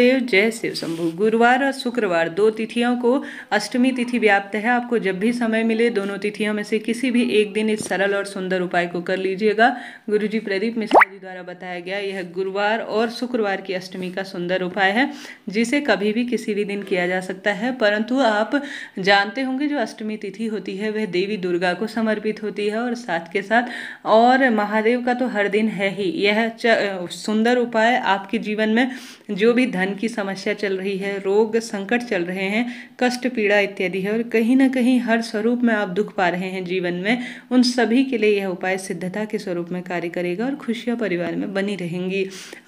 महादेव जय शिव शंभु गुरुवार और शुक्रवार दो तिथियों को अष्टमी तिथि व्याप्त है आपको जब भी समय मिले दोनों तिथियों में से किसी भी एक दिन इस सरल और सुंदर उपाय को कर लीजिएगा गुरुजी प्रदीप मिश्रा जी द्वारा बताया गया यह गुरुवार और शुक्रवार की अष्टमी का सुंदर उपाय है जिसे कभी भी किसी भी दिन किया जा सकता है परंतु आप जानते होंगे जो अष्टमी तिथि होती है वह देवी दुर्गा को समर्पित होती है और साथ के साथ और महादेव का तो हर दिन है ही यह सुंदर उपाय आपके जीवन में जो भी धन धन की समस्या चल रही है रोग संकट चल रहे हैं कष्ट पीड़ा इत्यादि है और कहीं ना कहीं हर स्वरूप में आप दुख पा रहे हैं जीवन में उन सभी के लिए यह उपाय सिद्धता के स्वरूप में कार्य करेगा और खुशियाँ परिवार में बनी रहेंगी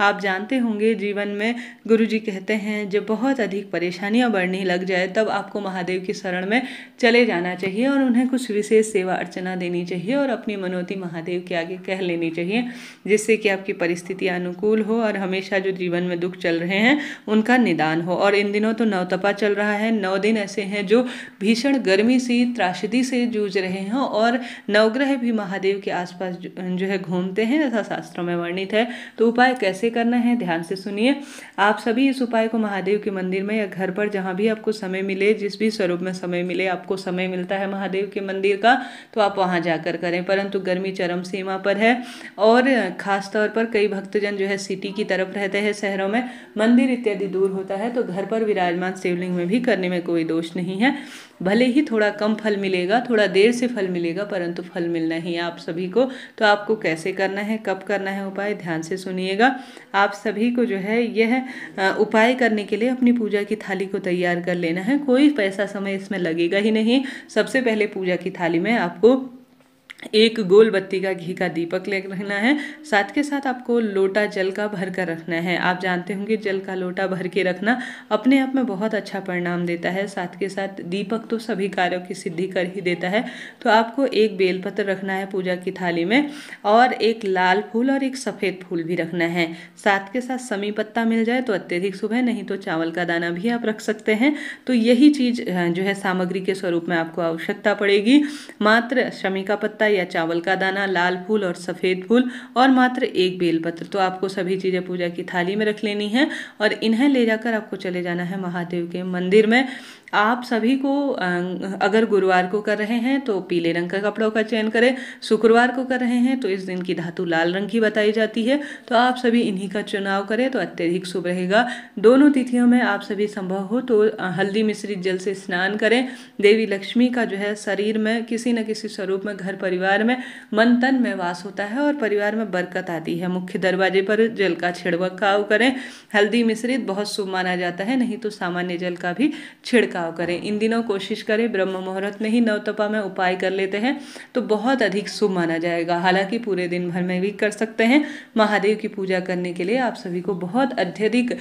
आप जानते होंगे जीवन में गुरु जी कहते हैं जब बहुत अधिक परेशानियाँ बढ़ने लग जाए तब आपको महादेव की शरण में चले जाना चाहिए और उन्हें कुछ विशेष सेवा अर्चना देनी चाहिए और अपनी मनोती महादेव के आगे कह लेनी चाहिए जिससे कि आपकी परिस्थिति अनुकूल हो और हमेशा जो जीवन में दुख चल रहे हैं उनका निदान हो और इन दिनों तो नवतपा चल रहा है नौ दिन ऐसे हैं जो भीषण गर्मी से त्रासदी से जूझ रहे हैं और नवग्रह भी महादेव के आसपास जो है घूमते हैं ऐसा शास्त्रों में वर्णित है तो उपाय कैसे करना है ध्यान से सुनिए आप सभी इस उपाय को महादेव के मंदिर में या घर पर जहाँ भी आपको समय मिले जिस भी स्वरूप में समय मिले आपको समय मिलता है महादेव के मंदिर का तो आप वहाँ जाकर करें परंतु गर्मी चरम सीमा पर है और खासतौर पर कई भक्तजन जो है सिटी की तरफ रहते हैं शहरों में मंदिर इत्यादि दूर होता है तो घर पर विराजमान शिवलिंग में भी करने में कोई दोष नहीं है भले ही थोड़ा कम फल मिलेगा थोड़ा देर से फल मिलेगा परंतु फल मिलना ही आप सभी को तो आपको कैसे करना है कब करना है उपाय ध्यान से सुनिएगा आप सभी को जो है यह उपाय करने के लिए अपनी पूजा की थाली को तैयार कर लेना है कोई पैसा समय इसमें लगेगा ही नहीं सबसे पहले पूजा की थाली में आपको एक गोल बत्ती का घी का दीपक ले रखना है साथ के साथ आपको लोटा जल का भर कर रखना है आप जानते होंगे जल का लोटा भर के रखना अपने आप में बहुत अच्छा परिणाम देता है साथ के साथ दीपक तो सभी कार्यों की सिद्धि कर ही देता है तो आपको एक बेलपत्र रखना है पूजा की थाली में और एक लाल फूल और एक सफ़ेद फूल भी रखना है साथ के साथ समी पत्ता मिल जाए तो अत्यधिक सुबह नहीं तो चावल का दाना भी आप रख सकते हैं तो यही चीज़ जो है सामग्री के स्वरूप में आपको आवश्यकता पड़ेगी मात्र शमी का पत्ता या चावल का दाना लाल फूल और सफ़ेद फूल और मात्र एक बेलपत्र तो आपको सभी चीज़ें पूजा की थाली में रख लेनी है और इन्हें ले जाकर आपको चले जाना है महादेव के मंदिर में आप सभी को अं, अगर गुरुवार को कर रहे हैं तो पीले रंग का कपड़ों का चयन करें शुक्रवार को कर रहे हैं तो इस दिन की धातु लाल रंग की बताई जाती है तो आप सभी इन्हीं का चुनाव करें तो अत्यधिक शुभ रहेगा दोनों तिथियों में आप सभी संभव हो तो हल्दी मिश्रित जल से स्नान करें देवी लक्ष्मी का जो है शरीर में किसी न किसी स्वरूप में घर परिवार परिवार में मन तन में वास होता है और परिवार में बरकत आती है मुख्य दरवाजे पर जल का छिड़काव करें हल्दी मिश्रित बहुत शुभ माना जाता है नहीं तो सामान्य जल का भी छिड़काव करें इन दिनों कोशिश करें ब्रह्म मुहूर्त में ही नवतपा में उपाय कर लेते हैं तो बहुत अधिक शुभ माना जाएगा हालांकि पूरे दिन भर में भी कर सकते हैं महादेव की पूजा करने के लिए आप सभी को बहुत अत्यधिक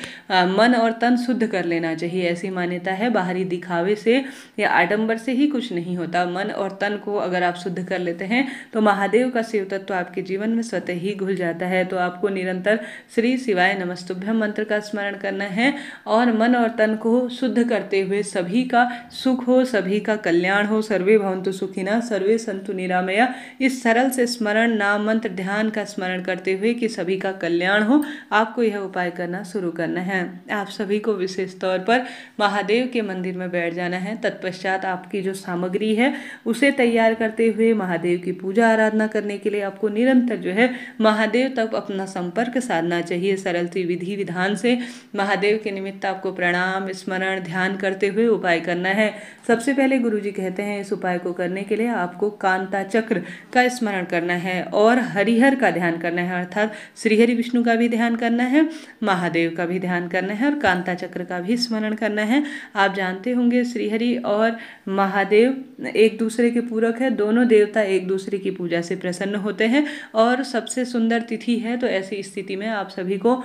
मन और तन शुद्ध कर लेना चाहिए ऐसी मान्यता है बाहरी दिखावे से या आडंबर से ही कुछ नहीं होता मन और तन को अगर आप शुद्ध कर लेते करते हैं तो महादेव का शिव तत्व आपके जीवन में स्वतः ही घुल जाता है तो आपको निरंतर श्री शिवाय नमस्तुभ्यम मंत्र का स्मरण करना है और मन और तन को शुद्ध करते हुए सभी का सुख हो सभी का कल्याण हो सर्वे भवंतु सुखिना सर्वे संतु निरामया इस सरल से स्मरण नाम मंत्र ध्यान का स्मरण करते हुए कि सभी का कल्याण हो आपको यह उपाय करना शुरू करना है आप सभी को विशेष तौर पर महादेव के मंदिर में बैठ जाना है तत्पश्चात आपकी जो सामग्री है उसे तैयार करते हुए महादेव महादेव की पूजा आराधना करने के लिए आपको निरंतर जो है महादेव तक अपना संपर्क साधना चाहिए सरल विधि विधान से महादेव के निमित्त आपको प्रणाम स्मरण ध्यान करते हुए उपाय करना है सबसे पहले गुरु जी कहते हैं इस उपाय को करने के लिए आपको कांता चक्र का स्मरण करना है और हरिहर का ध्यान करना है अर्थात श्रीहरि विष्णु का भी ध्यान करना है महादेव का भी ध्यान करना है और कांता चक्र का भी स्मरण करना है आप जानते होंगे श्रीहरि और महादेव एक दूसरे के पूरक है दोनों देवता एक एक दूसरे की पूजा से प्रसन्न होते हैं और सबसे सुंदर तिथि है तो ऐसी स्थिति में आप सभी को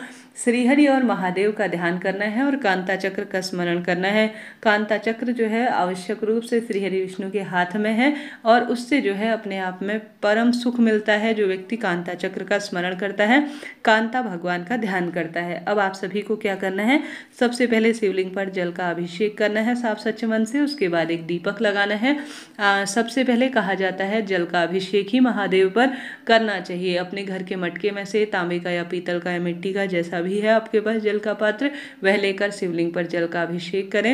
श्रीहरि और महादेव का ध्यान करना है और कांता चक्र का स्मरण करना है कांता चक्र जो है आवश्यक रूप से श्रीहरि विष्णु के हाथ में है और उससे जो है अपने आप में परम सुख मिलता है जो व्यक्ति कांता चक्र का स्मरण करता है कांता भगवान का ध्यान करता है अब आप सभी को क्या करना है सबसे पहले शिवलिंग पर जल का अभिषेक करना है साफ सच मन से उसके बाद एक दीपक लगाना है आ, सबसे पहले कहा जाता है जल का अभिषेक ही महादेव पर करना चाहिए अपने घर के मटके में से तांबे का या पीतल का या मिट्टी का जैसा भी है आपके पास जल का पात्र वह लेकर शिवलिंग पर जल का अभिषेक करें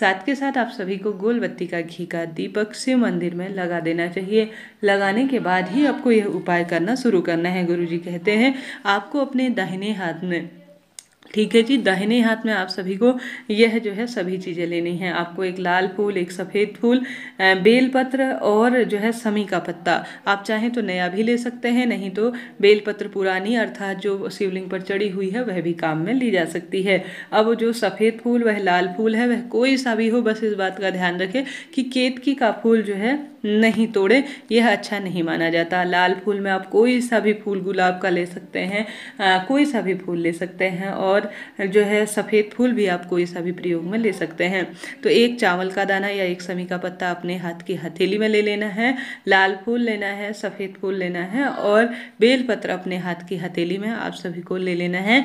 साथ के साथ आप सभी को गोलबत्ती का घी का दीपक शिव मंदिर में लगा देना चाहिए लगाने के बाद ही आपको यह उपाय करना शुरू करना है गुरु जी कहते हैं आपको अपने दाहिने हाथ में ठीक है जी दाहिने हाथ में आप सभी को यह जो है सभी चीज़ें लेनी है आपको एक लाल फूल एक सफ़ेद फूल बेलपत्र और जो है समी का पत्ता आप चाहें तो नया भी ले सकते हैं नहीं तो बेलपत्र पुरानी अर्थात जो शिवलिंग पर चढ़ी हुई है वह भी काम में ली जा सकती है अब जो सफ़ेद फूल वह लाल फूल है वह कोई सा भी हो बस इस बात का ध्यान रखें कि केतकी का फूल जो है नहीं तोड़े यह अच्छा नहीं माना जाता लाल फूल में आप कोई सा भी फूल गुलाब का ले सकते हैं आ, कोई सा भी फूल ले सकते हैं और जो है सफ़ेद फूल भी आप कोई सा भी प्रयोग में ले सकते हैं तो एक चावल का दाना या एक समी का पत्ता अपने हाथ की हथेली में ले लेना है लाल फूल लेना है सफ़ेद फूल लेना है और बेलपत्र अपने हाथ की हथेली में आप सभी को ले लेना है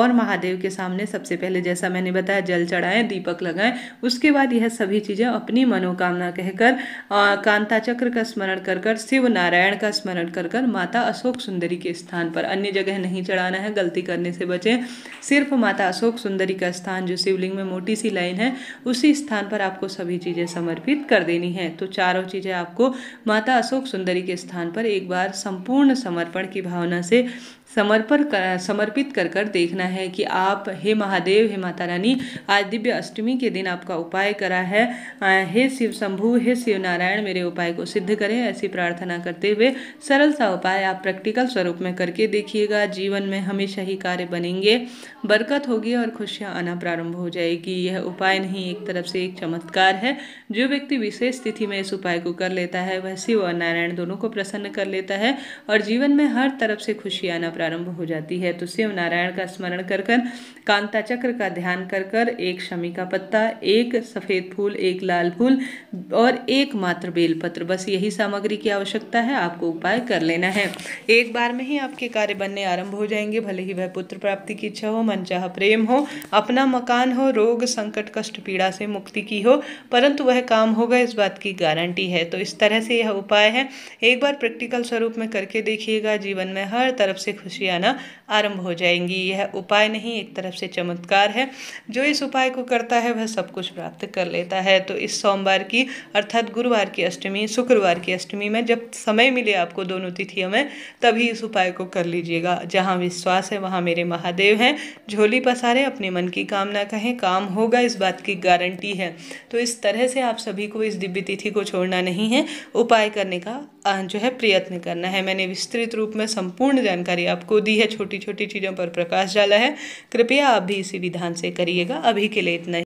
और महादेव के सामने सबसे पहले जैसा मैंने बताया जल चढ़ाएं दीपक लगाएं उसके बाद यह सभी चीज़ें अपनी मनोकामना कहकर कान कांता चक्र का स्मरण कर कर शिव नारायण का स्मरण कर कर माता अशोक सुंदरी के स्थान पर अन्य जगह नहीं चढ़ाना है गलती करने से बचें सिर्फ माता अशोक सुंदरी का स्थान जो शिवलिंग में मोटी सी लाइन है उसी स्थान पर आपको सभी चीज़ें समर्पित कर देनी है तो चारों चीज़ें आपको माता अशोक सुंदरी के स्थान पर एक बार संपूर्ण समर्पण की भावना से समर्पण कर समर्पित कर कर देखना है कि आप हे महादेव हे माता रानी आज दिव्य अष्टमी के दिन आपका उपाय करा है आ, हे शिव शंभु हे शिव नारायण मेरे उपाय को सिद्ध करें ऐसी प्रार्थना करते हुए सरल सा उपाय आप प्रैक्टिकल स्वरूप में करके देखिएगा जीवन में हमेशा ही कार्य बनेंगे बरकत होगी और खुशियाँ आना प्रारंभ हो जाएगी यह उपाय नहीं एक तरफ से एक चमत्कार है जो व्यक्ति विशेष स्थिति में इस उपाय को कर लेता है वह शिव और नारायण दोनों को प्रसन्न कर लेता है और जीवन में हर तरफ से खुशी आना प्रारंभ हो जाती है तो शिव नारायण का स्मरण कर कर कांता चक्र का ध्यान कर कर एक शमी का पत्ता एक सफ़ेद फूल एक लाल फूल और एक मात्र बेलपत्र बस यही सामग्री की आवश्यकता है आपको उपाय कर लेना है एक बार में ही आपके कार्य बनने आरंभ हो जाएंगे भले ही वह पुत्र प्राप्ति की इच्छा हो मनचाह प्रेम हो अपना मकान हो रोग संकट कष्ट पीड़ा से मुक्ति की हो परंतु वह काम होगा इस बात की गारंटी है तो इस तरह से यह उपाय है एक बार प्रैक्टिकल स्वरूप में करके देखिएगा जीवन में हर तरफ से खुश खुशी आना आरंभ हो जाएंगी यह उपाय नहीं एक तरफ से चमत्कार है जो इस उपाय को करता है वह सब कुछ प्राप्त कर लेता है तो इस सोमवार की अर्थात गुरुवार की अष्टमी शुक्रवार की अष्टमी में जब समय मिले आपको दोनों तिथियों में तभी इस उपाय को कर लीजिएगा जहाँ विश्वास है वहाँ मेरे महादेव हैं झोली पसारे अपने मन की कामना कहें काम होगा इस बात की गारंटी है तो इस तरह से आप सभी को इस दिव्य तिथि को छोड़ना नहीं है उपाय करने का जो है प्रयत्न करना है मैंने विस्तृत रूप में संपूर्ण जानकारी आपको दी है छोटी छोटी चीज़ों पर प्रकाश डाला है कृपया आप भी इसी विधान से करिएगा अभी के लिए इतना ही